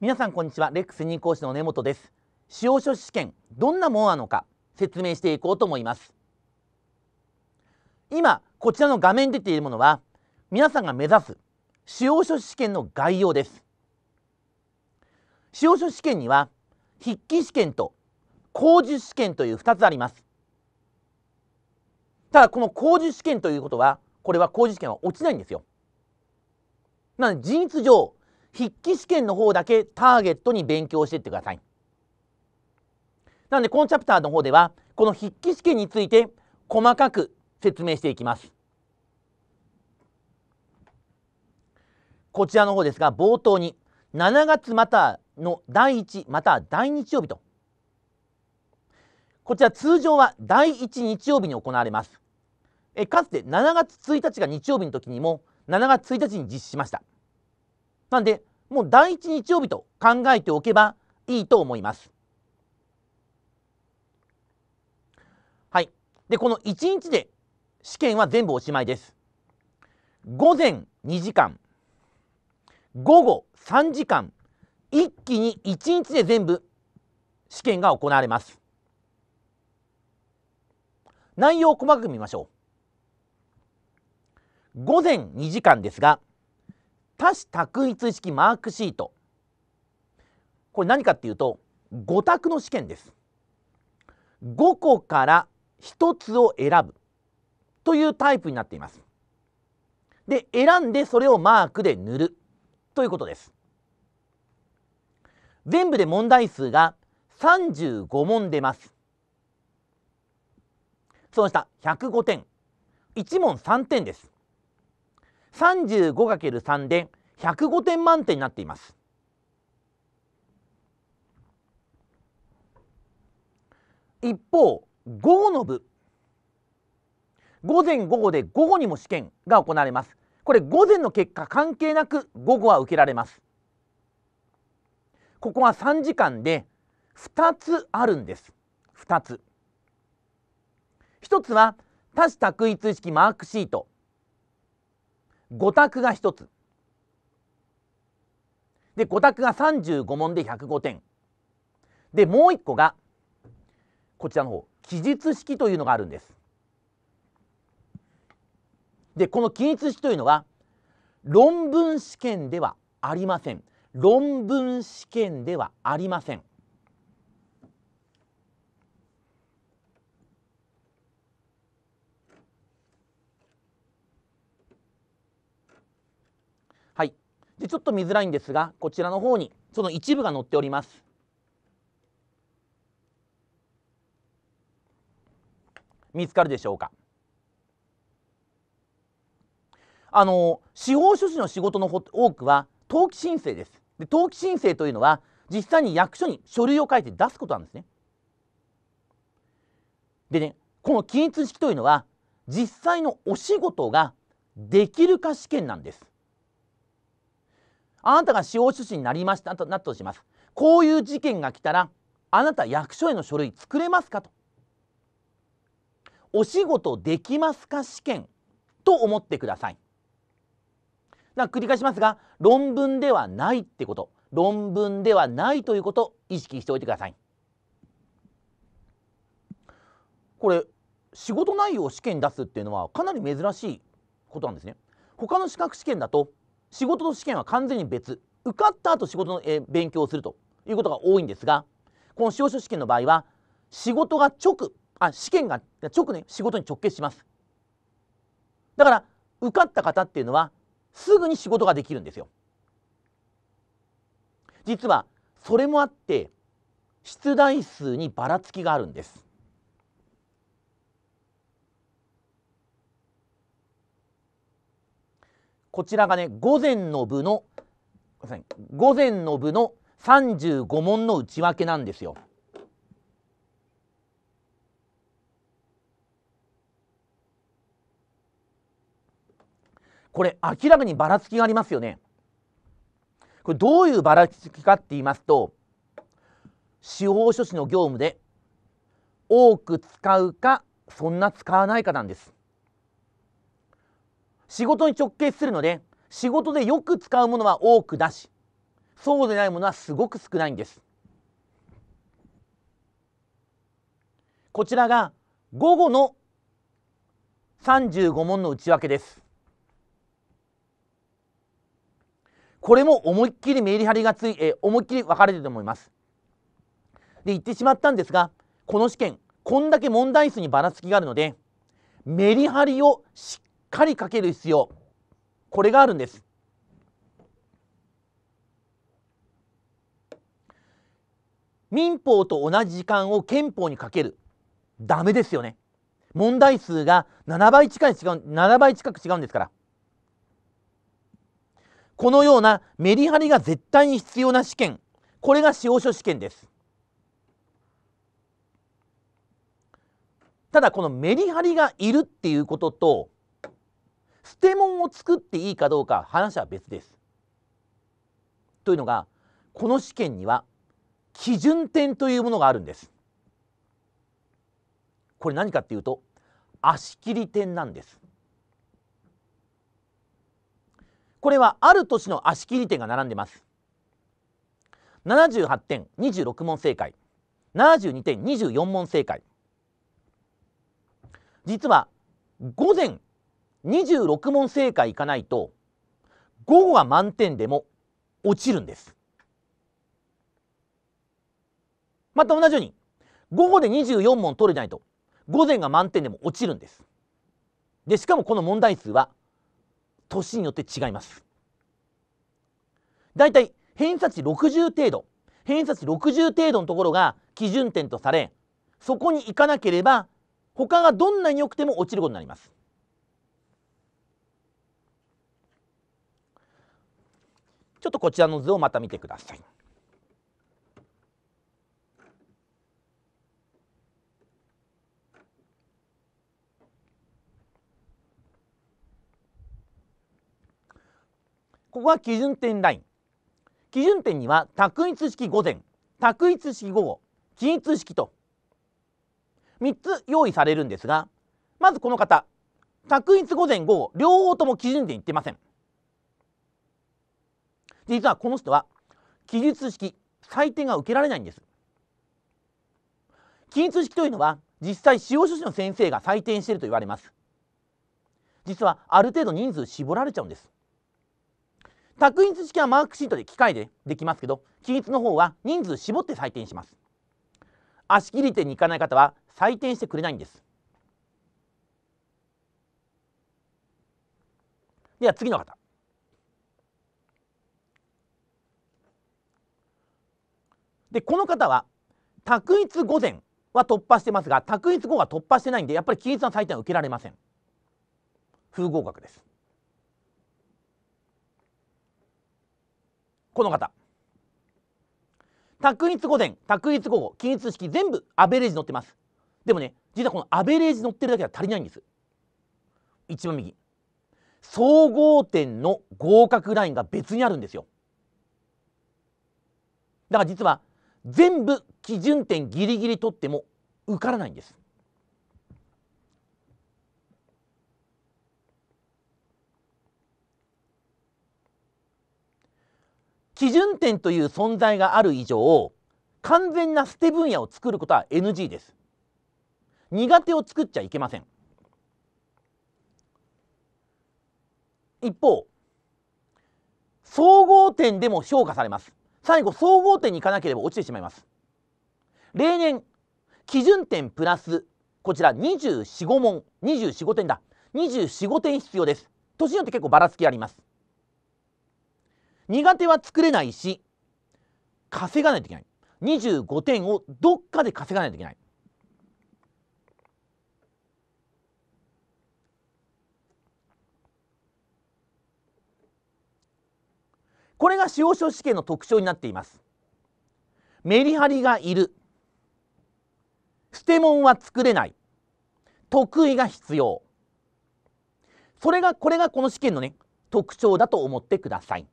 皆さんこんにちはレックス認講師の根本です司法書士試験どんなものなのか説明していこうと思います今こちらの画面出ているものは皆さんが目指す司法書士試験の概要です司法書士試験には筆記試験と公述試験という2つありますただこの公述試験ということはこれは公述試験は落ちないんですよなので事実上筆記試験の方だけターゲットに勉強していってください。なのでこのチャプターの方ではこの筆記試験について細かく説明していきます。こちらの方ですが冒頭に7月またの第1また第2日曜日とこちら通常は第1日曜日に行われますえかつて7月1日が日曜日の時にも7月1日に実施しましたなんで、もう第一日曜日と考えておけばいいと思います。はい。で、この一日で試験は全部おしまいです。午前2時間、午後3時間、一気に一日で全部試験が行われます。内容を細かく見ましょう。午前2時間ですが、多種択一式マークシートこれ何かっていうと5択の試験です5個から1つを選ぶというタイプになっていますで選んでそれをマークで塗るということです全部で問題数が35問出ますその下105点1問3点です 35×3 で105点満点になっています。一方午後の部午前午後で午後にも試験が行われますこれ午前の結果関係なく午後は受けられますここは3時間で2つあるんです2つ1つは多種択一式マークシート五択が1つで五択が35問で105点でもう1個がこちらの方記述式というのがあるんですでこの記述式というのは論文試験ではありません論文試験ではありませんでちょっと見づらいんですがこちらの方にその一部が載っております。見つかるでしょうかあの司法書士の仕事の多くは登記申請ですで登記申請というのは実際に役所に書類を書いて出すことなんですねでねこの均一式というのは実際のお仕事ができるか試験なんですあなたが司法書士になりましたとなったとしますこういう事件が来たらあなた役所への書類作れますかとお仕事できますか試験と思ってくださいだ繰り返しますが論文ではないってこと論文ではないということ意識しておいてくださいこれ仕事内容を試験に出すっていうのはかなり珍しいことなんですね他の資格試験だと仕事と試験は完全に別受かった後仕事の、勉強をするということが多いんですがこの司法書試験の場合は仕事が直あ試験が直ね仕事に直結しますだから受かった方っていうのはすぐに仕事ができるんですよ実はそれもあって出題数にばらつきがあるんですこちらがね午前の部の午前の部の35問の内訳なんですよ。これ明らかにばらつきがありますよね。これどういうばらつきかって言いますと司法書士の業務で多く使うかそんな使わないかなんです。仕事に直結するので仕事でよく使うものは多くだしそうでないものはすごく少ないんですこちらが午後の35問の内訳ですこれも思いっきりメリハリがつい、え思いっきり分かれてると思いますで言ってしまったんですがこの試験こんだけ問題数にばらつきがあるのでメリハリをしかりかける必要これがあるんです民法と同じ時間を憲法にかけるダメですよね問題数が7倍近い違う7倍近く違うんですからこのようなメリハリが絶対に必要な試験これが司法書試験ですただこのメリハリがいるっていうことと捨て物を作っていいかどうか話は別です。というのがこの試験には基準点というものがあるんです。これ何かっていうと足切り点なんです。これはある年の足切り点が並んでます。78点26問正解72点24問正解実は午前26問正解いかないと午後は満点でも落ちるんです。また同じように午後で24問取れないと午前が満点でも落ちるんです。でしかもこの問題数は年によって違います。だいたい偏差値60程度偏差値60程度のところが基準点とされそこに行かなければ他がどんなに良くても落ちることになります。ちょっとこちらの図をまた見てください。ここは基準点ライン基準点には択一式午前択一式午後均一式と3つ用意されるんですがまずこの方択一午前午後両方とも基準点いってません実はこの人は記述式採点が受けられないんです記述式というのは実際使用書士の先生が採点していると言われます実はある程度人数絞られちゃうんです択一式はマークシートで機械でできますけど記述の方は人数絞って採点します足切り点に行かない方は採点してくれないんですでは次の方でこの方は択一午前は突破してますが択一後は突破してないんでやっぱり均一の採点は受けられません不合格ですこの方択一午前択一午後均一式全部アベレージ載ってますでもね実はこのアベレージ載ってるだけでは足りないんです一番右総合点の合格ラインが別にあるんですよだから実は全部基準点ギリギリ取っても受からないんです。基準点という存在がある以上完全な捨て分野を作ることは NG です苦手を作っちゃいけません一方総合点でも評価されます最後総合点に行かなければ落ちてしまいます例年基準点プラスこちら245問245点だ245点必要です年によって結構ばらつきあります苦手は作れないし稼がないといけない25点をどっかで稼がないといけないこれが司法書士試験の特徴になっていますメリハリがいる捨て物は作れない得意が必要それがこれがこの試験のね特徴だと思ってください